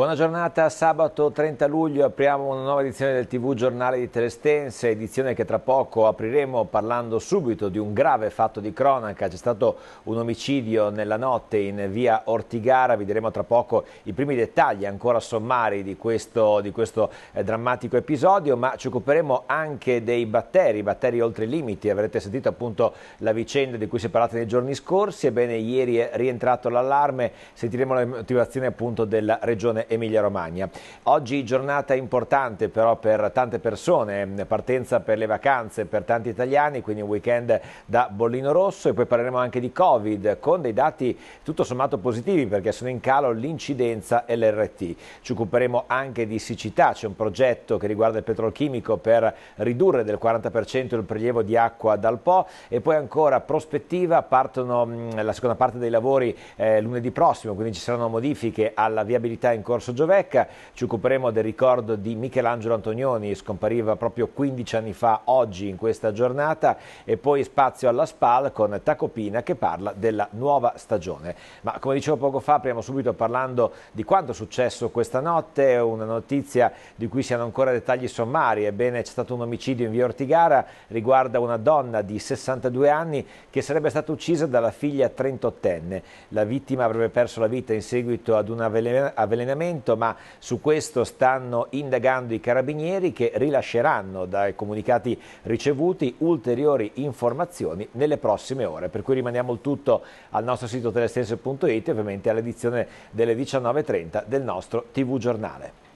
Buona giornata, sabato 30 luglio apriamo una nuova edizione del TV Giornale di Telestense, edizione che tra poco apriremo parlando subito di un grave fatto di cronaca, c'è stato un omicidio nella notte in via Ortigara, vi diremo tra poco i primi dettagli ancora sommari di questo, di questo eh, drammatico episodio, ma ci occuperemo anche dei batteri, batteri oltre i limiti, avrete sentito appunto la vicenda di cui si è parlato nei giorni scorsi, ebbene ieri è rientrato l'allarme, sentiremo le motivazioni appunto della regione Emilia Romagna. Oggi giornata importante però per tante persone, partenza per le vacanze per tanti italiani, quindi un weekend da bollino rosso e poi parleremo anche di Covid con dei dati tutto sommato positivi perché sono in calo l'incidenza e l'RT. Ci occuperemo anche di siccità, c'è un progetto che riguarda il petrolchimico per ridurre del 40% il prelievo di acqua dal Po e poi ancora prospettiva, partono mm, la seconda parte dei lavori eh, lunedì prossimo, quindi ci saranno modifiche alla viabilità in corso Corso Giovecca. Ci occuperemo del ricordo di Michelangelo Antonioni, scompariva proprio 15 anni fa oggi in questa giornata e poi spazio alla SPAL con Tacopina che parla della nuova stagione. Ma come dicevo poco fa, apriamo subito parlando di quanto è successo questa notte, una notizia di cui si hanno ancora dettagli sommari. Ebbene, c'è stato un omicidio in via Ortigara, riguarda una donna di 62 anni che sarebbe stata uccisa dalla figlia 38enne. La vittima avrebbe perso la vita in seguito ad un avvelenamento momento, ma su questo stanno indagando i carabinieri che rilasceranno dai comunicati ricevuti ulteriori informazioni nelle prossime ore. Per cui rimaniamo il tutto al nostro sito telestense.it e ovviamente all'edizione delle 19.30 del nostro TV Giornale.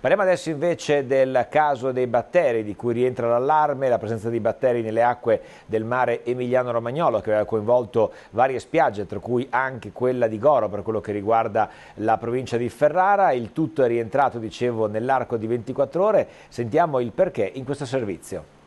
Parliamo adesso invece del caso dei batteri di cui rientra l'allarme, la presenza di batteri nelle acque del mare Emiliano-Romagnolo che aveva coinvolto varie spiagge, tra cui anche quella di Goro per quello che riguarda la provincia di Ferrara. Il tutto è rientrato, dicevo, nell'arco di 24 ore. Sentiamo il perché in questo servizio.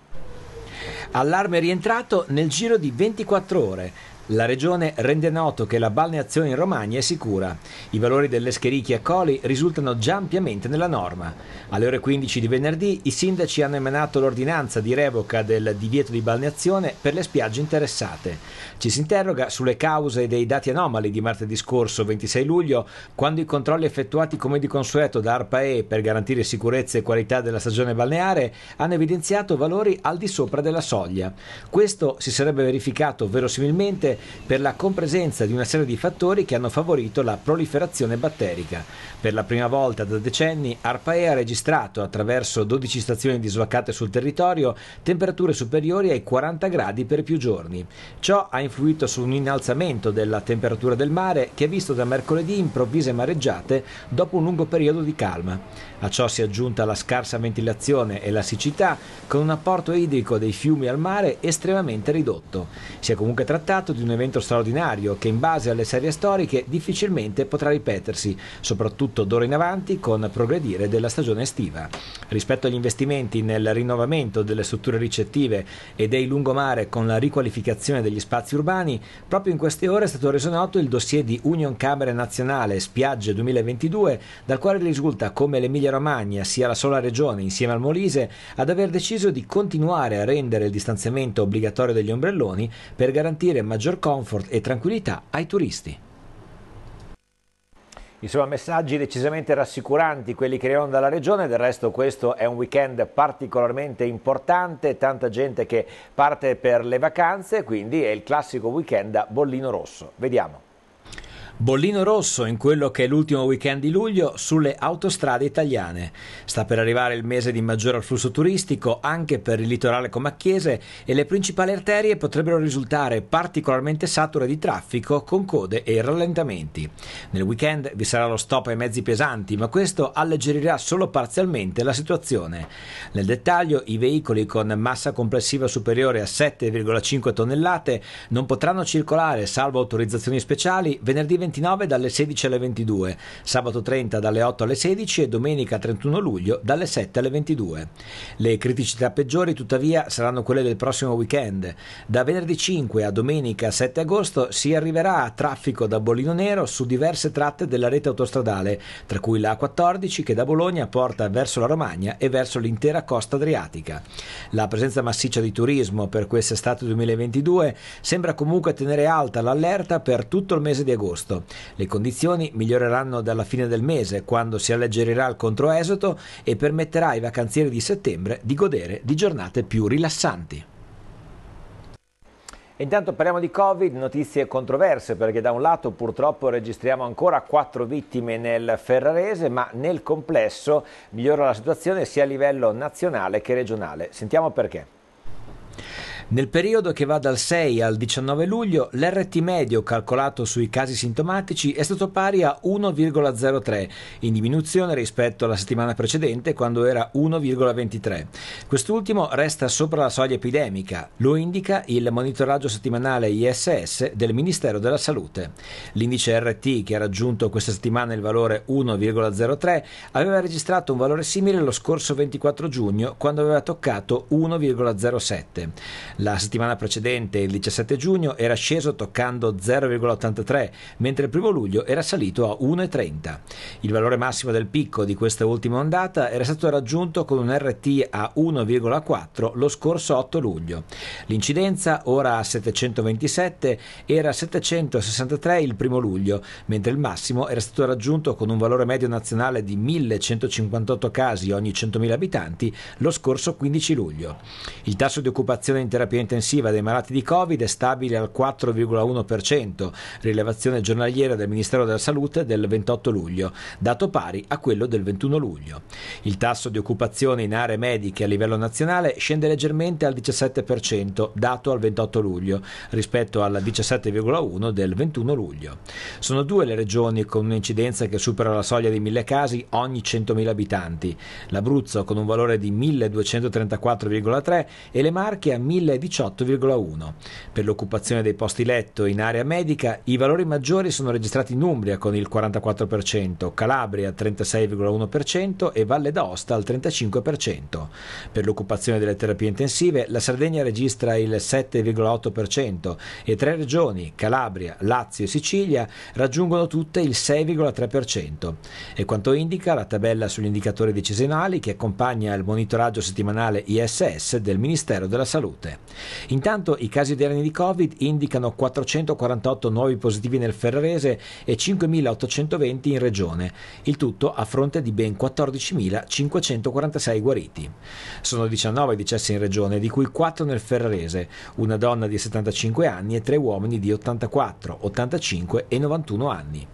Allarme rientrato nel giro di 24 ore. La regione rende noto che la balneazione in Romagna è sicura. I valori dell'Escherichia Coli risultano già ampiamente nella norma. Alle ore 15 di venerdì i sindaci hanno emanato l'ordinanza di revoca del divieto di balneazione per le spiagge interessate. Ci si interroga sulle cause dei dati anomali di martedì scorso 26 luglio, quando i controlli effettuati come di consueto da ARPAE per garantire sicurezza e qualità della stagione balneare hanno evidenziato valori al di sopra della soglia. Questo si sarebbe verificato verosimilmente per la compresenza di una serie di fattori che hanno favorito la proliferazione batterica. Per la prima volta da decenni Arpae ha registrato, attraverso 12 stazioni dislocate sul territorio, temperature superiori ai 40 gradi per più giorni. Ciò ha influito su un innalzamento della temperatura del mare che ha visto da mercoledì improvvise mareggiate dopo un lungo periodo di calma. A ciò si è aggiunta la scarsa ventilazione e la siccità, con un apporto idrico dei fiumi al mare estremamente ridotto. Si è comunque trattato di un evento straordinario che in base alle serie storiche difficilmente potrà ripetersi, soprattutto d'ora in avanti con progredire della stagione estiva. Rispetto agli investimenti nel rinnovamento delle strutture ricettive e dei lungomare con la riqualificazione degli spazi urbani, proprio in queste ore è stato reso noto il dossier di Union Camere Nazionale Spiagge 2022, dal quale risulta come l'Emilia Romagna sia la sola regione insieme al Molise ad aver deciso di continuare a rendere il distanziamento obbligatorio degli ombrelloni per garantire maggior maggior comfort e tranquillità ai turisti. Insomma, messaggi decisamente rassicuranti quelli che arrivano dalla regione, del resto questo è un weekend particolarmente importante, tanta gente che parte per le vacanze, quindi è il classico weekend a bollino rosso. Vediamo. Bollino rosso in quello che è l'ultimo weekend di luglio sulle autostrade italiane. Sta per arrivare il mese di maggior afflusso turistico anche per il litorale comacchiese e le principali arterie potrebbero risultare particolarmente sature di traffico con code e rallentamenti. Nel weekend vi sarà lo stop ai mezzi pesanti, ma questo alleggerirà solo parzialmente la situazione. Nel dettaglio, i veicoli con massa complessiva superiore a 7,5 tonnellate non potranno circolare salvo autorizzazioni speciali venerdì 20 29 dalle 16 alle 22, sabato 30 dalle 8 alle 16 e domenica 31 luglio dalle 7 alle 22. Le criticità peggiori tuttavia saranno quelle del prossimo weekend. Da venerdì 5 a domenica 7 agosto si arriverà a traffico da Bolino Nero su diverse tratte della rete autostradale, tra cui la A14 che da Bologna porta verso la Romagna e verso l'intera costa adriatica. La presenza massiccia di turismo per quest'estate 2022 sembra comunque tenere alta l'allerta per tutto il mese di agosto agosto. Le condizioni miglioreranno dalla fine del mese, quando si alleggerirà il controesoto e permetterà ai vacanzieri di settembre di godere di giornate più rilassanti. Intanto parliamo di Covid, notizie controverse perché da un lato purtroppo registriamo ancora 4 vittime nel Ferrarese ma nel complesso migliora la situazione sia a livello nazionale che regionale. Sentiamo perché. Nel periodo che va dal 6 al 19 luglio l'RT medio calcolato sui casi sintomatici è stato pari a 1,03, in diminuzione rispetto alla settimana precedente quando era 1,23. Quest'ultimo resta sopra la soglia epidemica, lo indica il monitoraggio settimanale ISS del Ministero della Salute. L'indice RT che ha raggiunto questa settimana il valore 1,03 aveva registrato un valore simile lo scorso 24 giugno quando aveva toccato 1,07. La settimana precedente, il 17 giugno, era sceso toccando 0,83, mentre il primo luglio era salito a 1,30. Il valore massimo del picco di questa ultima ondata era stato raggiunto con un RT a 1,4 lo scorso 8 luglio. L'incidenza, ora a 727, era 763 il primo luglio, mentre il massimo era stato raggiunto con un valore medio nazionale di 1158 casi ogni 100.000 abitanti lo scorso 15 luglio. Il tasso di occupazione interamente terapia intensiva dei malati di Covid è stabile al 4,1%, rilevazione giornaliera del Ministero della Salute del 28 luglio, dato pari a quello del 21 luglio. Il tasso di occupazione in aree mediche a livello nazionale scende leggermente al 17%, dato al 28 luglio, rispetto al 17,1% del 21 luglio. Sono due le regioni con un'incidenza che supera la soglia di 1000 casi ogni 100.000 abitanti, l'Abruzzo con un valore di 1234,3 e le Marche a 1000 è 18,1. Per l'occupazione dei posti letto in area medica i valori maggiori sono registrati in Umbria con il 44%, Calabria 36,1% e Valle d'Aosta al 35%. Per l'occupazione delle terapie intensive la Sardegna registra il 7,8% e tre regioni, Calabria, Lazio e Sicilia, raggiungono tutte il 6,3%. E quanto indica la tabella sugli indicatori decisionali che accompagna il monitoraggio settimanale ISS del Ministero della Salute. Intanto i casi di odierni di Covid indicano 448 nuovi positivi nel Ferrarese e 5.820 in regione, il tutto a fronte di ben 14.546 guariti. Sono 19 i decessi in regione, di cui 4 nel Ferrarese, una donna di 75 anni e 3 uomini di 84, 85 e 91 anni.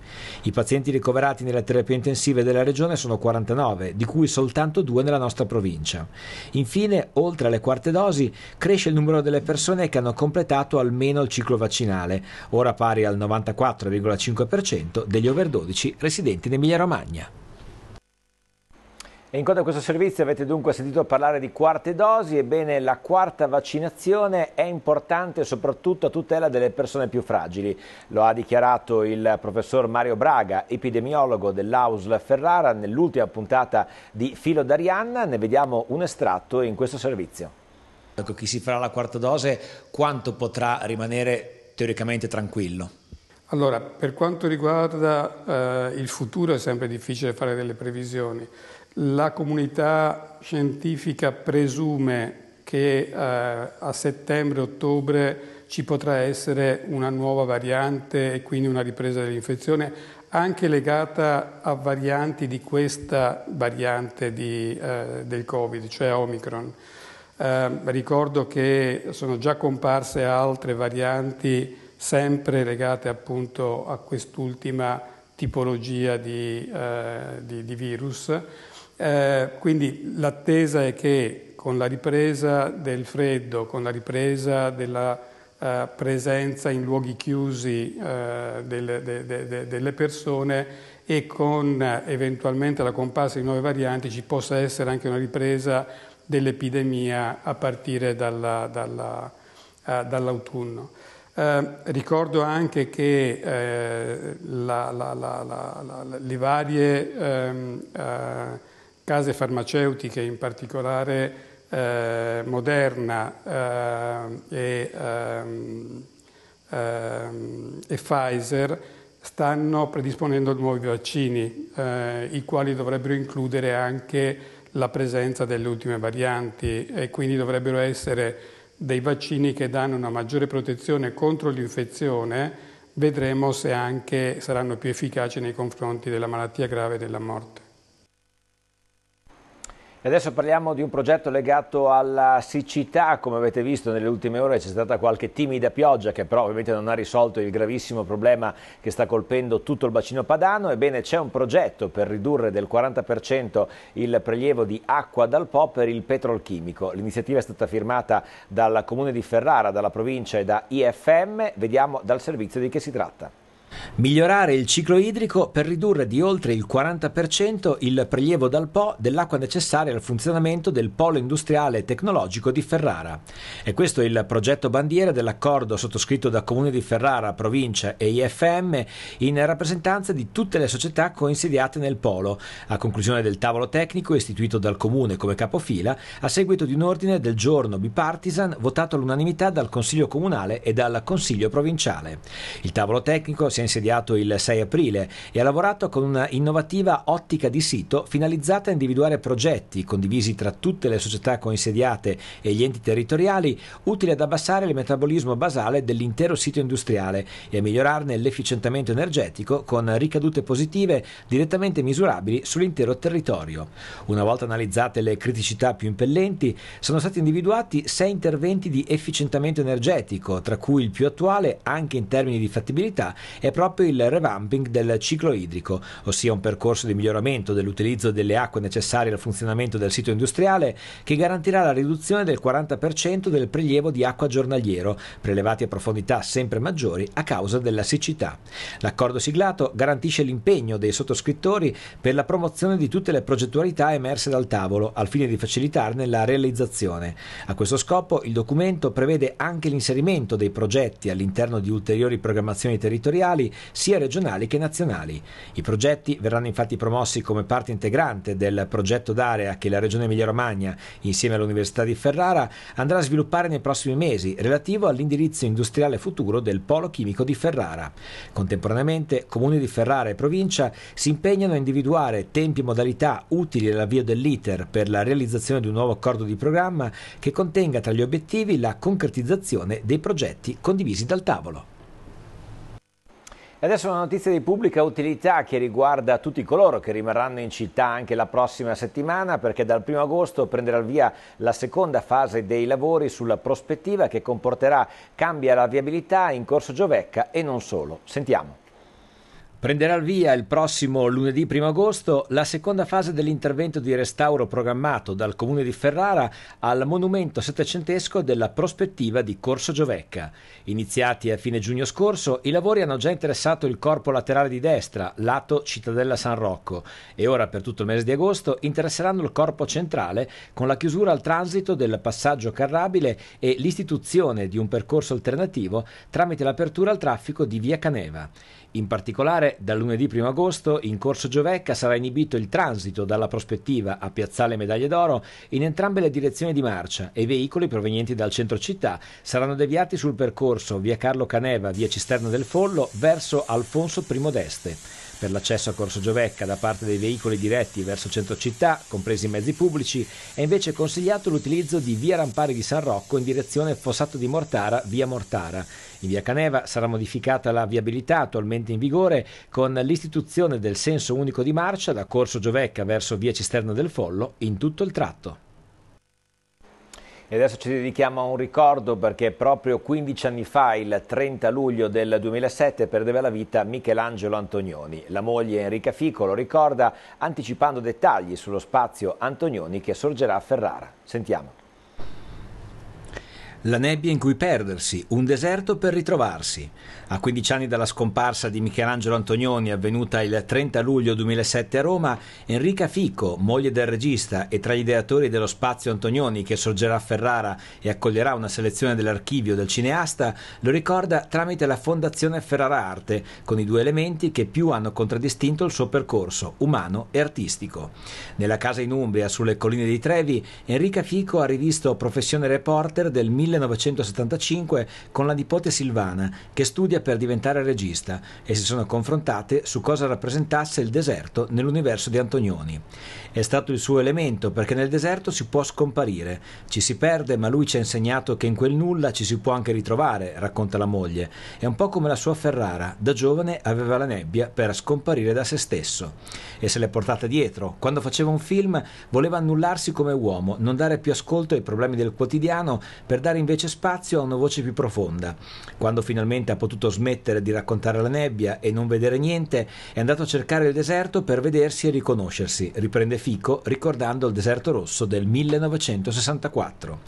I pazienti ricoverati nelle terapie intensive della regione sono 49, di cui soltanto 2 nella nostra provincia. Infine, oltre alle quarte dosi, cresce il numero numero delle persone che hanno completato almeno il ciclo vaccinale, ora pari al 94,5% degli over 12 residenti in Emilia-Romagna. E in quanto a questo servizio avete dunque sentito parlare di quarte dosi, ebbene la quarta vaccinazione è importante soprattutto a tutela delle persone più fragili. Lo ha dichiarato il professor Mario Braga, epidemiologo dell'Ausl Ferrara, nell'ultima puntata di Filo d'Arianna. Ne vediamo un estratto in questo servizio. Ecco, chi si farà la quarta dose quanto potrà rimanere teoricamente tranquillo? Allora, per quanto riguarda eh, il futuro è sempre difficile fare delle previsioni. La comunità scientifica presume che eh, a settembre-ottobre ci potrà essere una nuova variante e quindi una ripresa dell'infezione anche legata a varianti di questa variante di, eh, del Covid, cioè Omicron. Ehm, ricordo che sono già comparse altre varianti sempre legate appunto a quest'ultima tipologia di, eh, di, di virus. Eh, quindi l'attesa è che con la ripresa del freddo, con la ripresa della eh, presenza in luoghi chiusi eh, delle, de, de, de, delle persone e con eventualmente la comparsa di nuove varianti ci possa essere anche una ripresa dell'epidemia a partire eh, dall'autunno. Dalla, dall eh, ricordo anche che eh, la, la, la, le varie ehm, eh, case farmaceutiche, in particolare eh, Moderna eh, e, ehm, ehm, e Pfizer, stanno predisponendo nuovi vaccini, eh, i quali dovrebbero includere anche la presenza delle ultime varianti e quindi dovrebbero essere dei vaccini che danno una maggiore protezione contro l'infezione, vedremo se anche saranno più efficaci nei confronti della malattia grave e della morte. E adesso parliamo di un progetto legato alla siccità, come avete visto nelle ultime ore c'è stata qualche timida pioggia che però ovviamente non ha risolto il gravissimo problema che sta colpendo tutto il bacino padano, ebbene c'è un progetto per ridurre del 40% il prelievo di acqua dal Po per il petrolchimico. L'iniziativa è stata firmata dal comune di Ferrara, dalla provincia e da IFM, vediamo dal servizio di che si tratta. Migliorare il ciclo idrico per ridurre di oltre il 40% il prelievo dal Po dell'acqua necessaria al funzionamento del polo industriale e tecnologico di Ferrara. E questo è il progetto bandiera dell'accordo sottoscritto da Comune di Ferrara, Provincia e IFM in rappresentanza di tutte le società coinsediate nel polo, a conclusione del tavolo tecnico istituito dal Comune come capofila a seguito di un ordine del giorno bipartisan votato all'unanimità dal Consiglio Comunale e dal Consiglio Provinciale. Il tavolo tecnico si è insediato il 6 aprile e ha lavorato con una innovativa ottica di sito finalizzata a individuare progetti condivisi tra tutte le società coinsediate e gli enti territoriali utili ad abbassare il metabolismo basale dell'intero sito industriale e a migliorarne l'efficientamento energetico con ricadute positive direttamente misurabili sull'intero territorio. Una volta analizzate le criticità più impellenti, sono stati individuati sei interventi di efficientamento energetico, tra cui il più attuale anche in termini di fattibilità è proprio il revamping del ciclo idrico, ossia un percorso di miglioramento dell'utilizzo delle acque necessarie al funzionamento del sito industriale che garantirà la riduzione del 40% del prelievo di acqua giornaliero, prelevati a profondità sempre maggiori a causa della siccità. L'accordo siglato garantisce l'impegno dei sottoscrittori per la promozione di tutte le progettualità emerse dal tavolo, al fine di facilitarne la realizzazione. A questo scopo il documento prevede anche l'inserimento dei progetti all'interno di ulteriori programmazioni territoriali istituzionali sia regionali che nazionali. I progetti verranno infatti promossi come parte integrante del progetto d'area che la Regione Emilia-Romagna, insieme all'Università di Ferrara, andrà a sviluppare nei prossimi mesi relativo all'indirizzo industriale futuro del polo chimico di Ferrara. Contemporaneamente, comuni di Ferrara e provincia si impegnano a individuare tempi e modalità utili all'avvio dell'iter per la realizzazione di un nuovo accordo di programma che contenga tra gli obiettivi la concretizzazione dei progetti condivisi dal tavolo adesso una notizia di pubblica utilità che riguarda tutti coloro che rimarranno in città anche la prossima settimana perché dal 1 agosto prenderà il via la seconda fase dei lavori sulla prospettiva che comporterà cambi alla viabilità in Corso Giovecca e non solo. Sentiamo. Prenderà il via il prossimo lunedì 1 agosto la seconda fase dell'intervento di restauro programmato dal comune di Ferrara al monumento settecentesco della prospettiva di Corso Giovecca. Iniziati a fine giugno scorso, i lavori hanno già interessato il corpo laterale di destra, lato Cittadella San Rocco, e ora per tutto il mese di agosto interesseranno il corpo centrale con la chiusura al transito del passaggio carrabile e l'istituzione di un percorso alternativo tramite l'apertura al traffico di via Caneva. In particolare, dal lunedì 1 agosto in Corso Giovecca sarà inibito il transito dalla prospettiva a Piazzale Medaglie d'Oro in entrambe le direzioni di marcia e i veicoli provenienti dal centro città saranno deviati sul percorso via Carlo Caneva, via Cisterna del Follo verso Alfonso I d'Este per l'accesso a Corso Giovecca da parte dei veicoli diretti verso centro città, compresi i mezzi pubblici, è invece consigliato l'utilizzo di via Rampari di San Rocco in direzione Fossato di Mortara, via Mortara. In via Caneva sarà modificata la viabilità attualmente in vigore con l'istituzione del senso unico di marcia da Corso Giovecca verso via Cisterna del Follo in tutto il tratto. E adesso ci dedichiamo a un ricordo perché proprio 15 anni fa, il 30 luglio del 2007, perdeva la vita Michelangelo Antonioni. La moglie Enrica Fico lo ricorda anticipando dettagli sullo spazio Antonioni che sorgerà a Ferrara. Sentiamo. La nebbia in cui perdersi, un deserto per ritrovarsi. A 15 anni dalla scomparsa di Michelangelo Antonioni, avvenuta il 30 luglio 2007 a Roma, Enrica Fico, moglie del regista e tra gli ideatori dello spazio Antonioni che sorgerà a Ferrara e accoglierà una selezione dell'archivio del cineasta, lo ricorda tramite la Fondazione Ferrara Arte, con i due elementi che più hanno contraddistinto il suo percorso, umano e artistico. Nella casa in Umbria, sulle colline di Trevi, Enrica Fico ha rivisto Professione Reporter del 1900 1975 con la nipote Silvana, che studia per diventare regista, e si sono confrontate su cosa rappresentasse il deserto nell'universo di Antonioni. È stato il suo elemento perché nel deserto si può scomparire, ci si perde, ma lui ci ha insegnato che in quel nulla ci si può anche ritrovare, racconta la moglie. È un po' come la sua Ferrara, da giovane aveva la nebbia per scomparire da se stesso e se l'è portata dietro. Quando faceva un film voleva annullarsi come uomo, non dare più ascolto ai problemi del quotidiano per dare invece spazio a una voce più profonda. Quando finalmente ha potuto smettere di raccontare la nebbia e non vedere niente, è andato a cercare il deserto per vedersi e riconoscersi, riprende Fico ricordando il deserto rosso del 1964.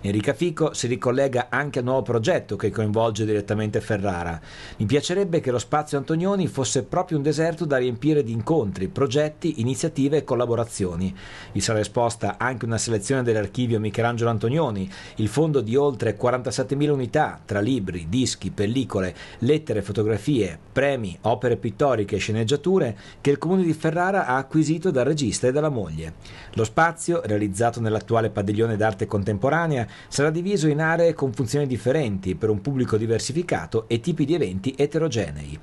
Enrica Fico si ricollega anche al nuovo progetto che coinvolge direttamente Ferrara. Mi piacerebbe che lo spazio Antonioni fosse proprio un deserto da riempire di incontri, progetti, iniziative e collaborazioni. Vi sarà esposta anche una selezione dell'archivio Michelangelo Antonioni, il fondo di oltre 47.000 unità tra libri, dischi, pellicole, lettere, fotografie, premi, opere pittoriche e sceneggiature che il comune di Ferrara ha acquisito dal regista e dalla moglie. Lo spazio, realizzato nell'attuale padiglione d'arte contemporanea, sarà diviso in aree con funzioni differenti per un pubblico diversificato e tipi di eventi eterogenei.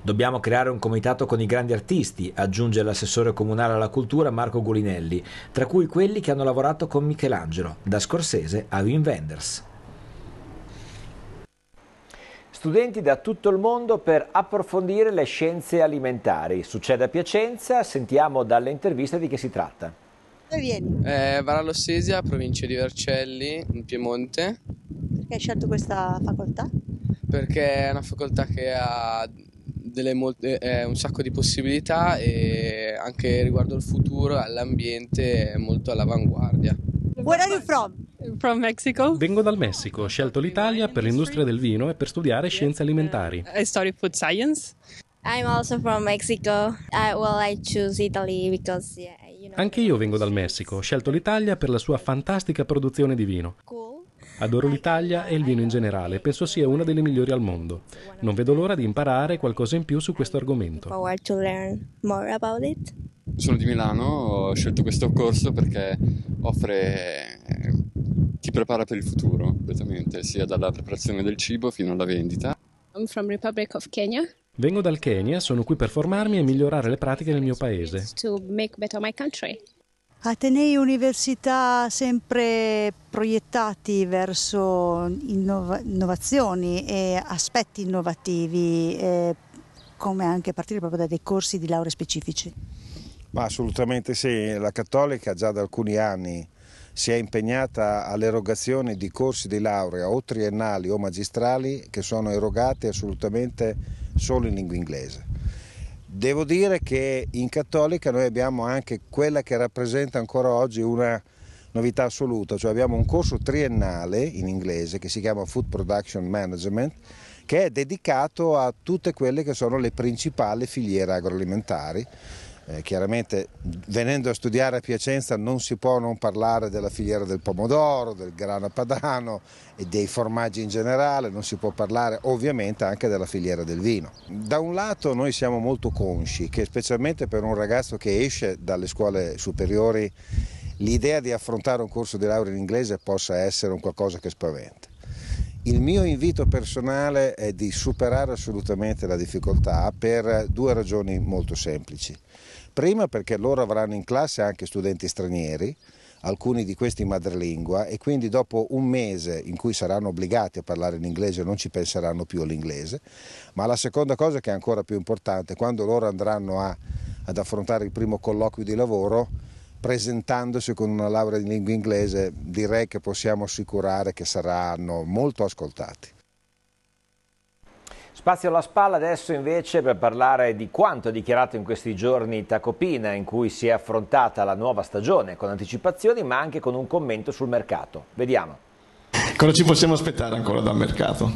Dobbiamo creare un comitato con i grandi artisti, aggiunge l'assessore comunale alla cultura Marco Gulinelli, tra cui quelli che hanno lavorato con Michelangelo, da Scorsese a Wim Wenders studenti da tutto il mondo per approfondire le scienze alimentari. Succede a Piacenza, sentiamo dalle interviste di che si tratta. Dove vieni? Eh, Varallo Sesia, provincia di Vercelli, in Piemonte. Perché hai scelto questa facoltà? Perché è una facoltà che ha molte, eh, un sacco di possibilità e anche riguardo al futuro, all'ambiente, è molto all'avanguardia. Where are you from? Vengo dal Messico, ho scelto l'Italia per l'industria del vino e per studiare scienze alimentari. I eh, studied food science. I'm also from Mexico. I, well, I choose Italy because, yeah, you know, Anche io vengo dal Messico, ho scelto l'Italia per la sua fantastica produzione di vino. Adoro l'Italia e il vino in generale, penso sia una delle migliori al mondo. Non vedo l'ora di imparare qualcosa in più su questo argomento. Sono di Milano, ho scelto questo corso perché offre ti prepara per il futuro completamente, sia dalla preparazione del cibo fino alla vendita. I'm from Republic of Kenya. Vengo dal Kenya, sono qui per formarmi e migliorare le pratiche nel mio paese. To make better my country. Atenei Università sempre proiettati verso innov innovazioni e aspetti innovativi, eh, come anche a partire proprio da dei corsi di laurea specifici? Ma assolutamente sì, la Cattolica già da alcuni anni si è impegnata all'erogazione di corsi di laurea o triennali o magistrali che sono erogati assolutamente solo in lingua inglese Devo dire che in Cattolica noi abbiamo anche quella che rappresenta ancora oggi una novità assoluta, cioè abbiamo un corso triennale in inglese che si chiama Food Production Management che è dedicato a tutte quelle che sono le principali filiere agroalimentari eh, chiaramente venendo a studiare a Piacenza non si può non parlare della filiera del pomodoro, del grano padano e dei formaggi in generale, non si può parlare ovviamente anche della filiera del vino. Da un lato noi siamo molto consci che specialmente per un ragazzo che esce dalle scuole superiori l'idea di affrontare un corso di laurea in inglese possa essere un qualcosa che spaventa. Il mio invito personale è di superare assolutamente la difficoltà per due ragioni molto semplici. Prima perché loro avranno in classe anche studenti stranieri, alcuni di questi in madrelingua e quindi dopo un mese in cui saranno obbligati a parlare in inglese non ci penseranno più all'inglese, ma la seconda cosa che è ancora più importante, quando loro andranno a, ad affrontare il primo colloquio di lavoro, presentandosi con una laurea in lingua inglese direi che possiamo assicurare che saranno molto ascoltati. Spazio alla spalla adesso invece per parlare di quanto dichiarato in questi giorni Tacopina in cui si è affrontata la nuova stagione con anticipazioni ma anche con un commento sul mercato. Vediamo. Cosa ci possiamo aspettare ancora dal mercato?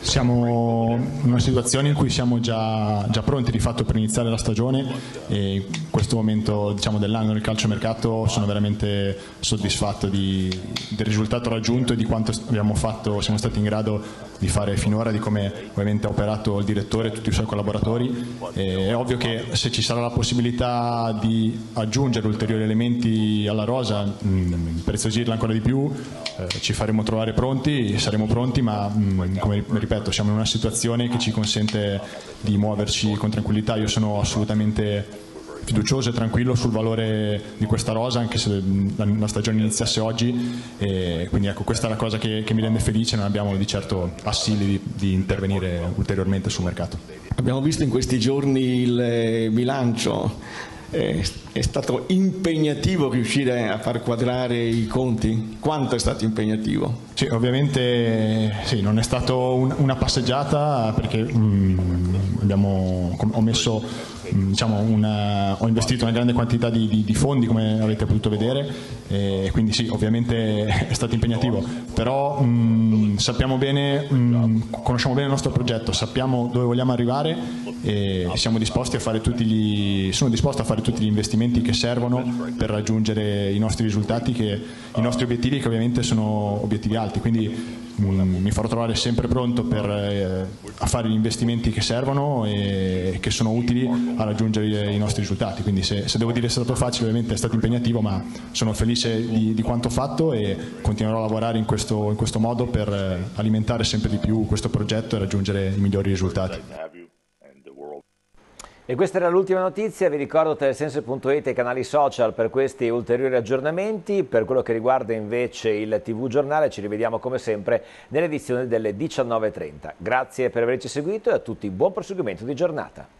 Siamo in una situazione in cui siamo già, già pronti di fatto per iniziare la stagione e in questo momento diciamo, dell'anno del calciomercato sono veramente soddisfatto di, del risultato raggiunto e di quanto abbiamo fatto, siamo stati in grado di fare finora, di come ovviamente ha operato il direttore e tutti i suoi collaboratori. E è ovvio che se ci sarà la possibilità di aggiungere ulteriori elementi alla rosa, mh, mm, preziosirla ancora di più, eh, ci faremo trovare pronti, saremo pronti, ma mh, mm, come ripeto siamo in una situazione che ci consente di muoverci con tranquillità. Io sono assolutamente fiducioso e tranquillo sul valore di questa rosa anche se la, stagione iniziasse oggi e quindi ecco questa è la cosa che, che mi rende felice non abbiamo di certo assili di, di intervenire ulteriormente sul mercato abbiamo visto in questi giorni il eh, bilancio è stato impegnativo riuscire a far quadrare i conti? Quanto è stato impegnativo? Sì, ovviamente sì, non è stata un, una passeggiata perché mm, abbiamo, ho, messo, mm, diciamo, una, ho investito una grande quantità di, di, di, fondi come avete potuto vedere e quindi sì ovviamente è stato impegnativo però mh, mm, sappiamo bene mh, mm, conosciamo bene il nostro progetto sappiamo dove vogliamo arrivare e siamo disposti a fare tutti gli, sono disposto a fare tutti gli investimenti che servono per raggiungere i nostri risultati che, i nostri obiettivi che ovviamente sono obiettivi alti quindi Mm, mi farò trovare sempre pronto per, eh, a fare gli investimenti che servono e che sono utili a raggiungere i nostri risultati. Quindi se, se devo dire che è stato facile, ovviamente è stato impegnativo, ma sono felice di, di quanto ho fatto e continuerò a lavorare in questo, in questo modo per eh, alimentare sempre di più questo progetto e raggiungere i migliori risultati. E questa era l'ultima notizia, vi ricordo telesenso.it e i canali social per questi ulteriori aggiornamenti, per quello che riguarda invece il TV giornale ci rivediamo come sempre nell'edizione delle 19.30. Grazie per averci seguito e a tutti buon proseguimento di giornata.